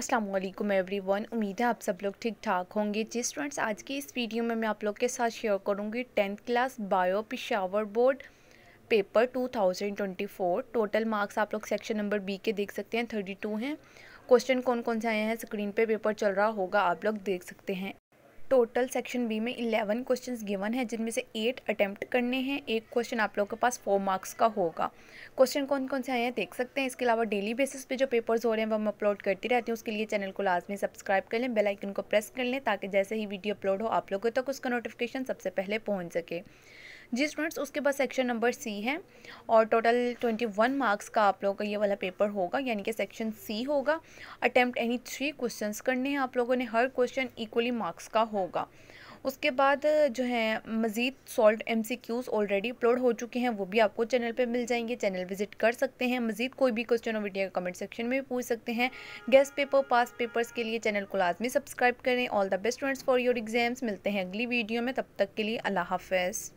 Aslam every one उम्मीद है आप सब लोग ठीक ठाक होंगे जी स्टूडेंट्स आज की इस वीडियो में मैं आप लोग के साथ शेयर करूंगी tenth class bio Peshawar board paper 2024 total marks आप लोग सेक्शन नंबर बी के देख सकते हैं 32 हैं क्वेश्चन कौन कौन से आए हैं स्क्रीन पे पेपर चल रहा होगा आप लोग देख सकते हैं टोटल सेक्शन बी में इलेवन क्वेश्चन गिवन है जिनमें से एट अटैम्प्ट करने हैं एक क्वेश्चन आप लोगों के पास फोर मार्क्स का होगा क्वेश्चन कौन कौन से आए हैं देख सकते हैं इसके अलावा डेली बेसिस पे जो पेपर्स हो रहे हैं वो हम अपलोड करती रहती हूँ उसके लिए चैनल को लाजमी सब्सक्राइब कर लें बेलाइकन को प्रेस कर लें ताकि जैसे ही वीडियो अपलोड हो आप लोगों तक उसका नोटिफिकेशन सबसे पहले पहुँच सके जी स्टूडेंट्स उसके बाद सेक्शन नंबर सी है और टोटल ट्वेंटी वन मार्क्स का आप लोगों का ये वाला पेपर होगा यानी कि सेक्शन सी होगा अटैम्प्ट एनी थ्री क्वेश्चन करने हैं आप लोगों ने हर क्वेश्चन इक्वली मार्क्स का होगा उसके बाद जो है मज़ीद solved M C Qs already upload हो चुके हैं वो भी आपको चैनल पे मिल जाएंगे चैनल विजिट कर सकते हैं मज़ीद कोई भी क्वेश्चन और वीडियो कमेंट सेक्शन में भी पूछ सकते हैं गेस्ट पेपर पास पेपर्स के लिए चैनल को लाजमी सब्सक्राइब करें all the best friends for your exams मिलते हैं अगली वीडियो में तब तक के लिए अल्लाह हाफ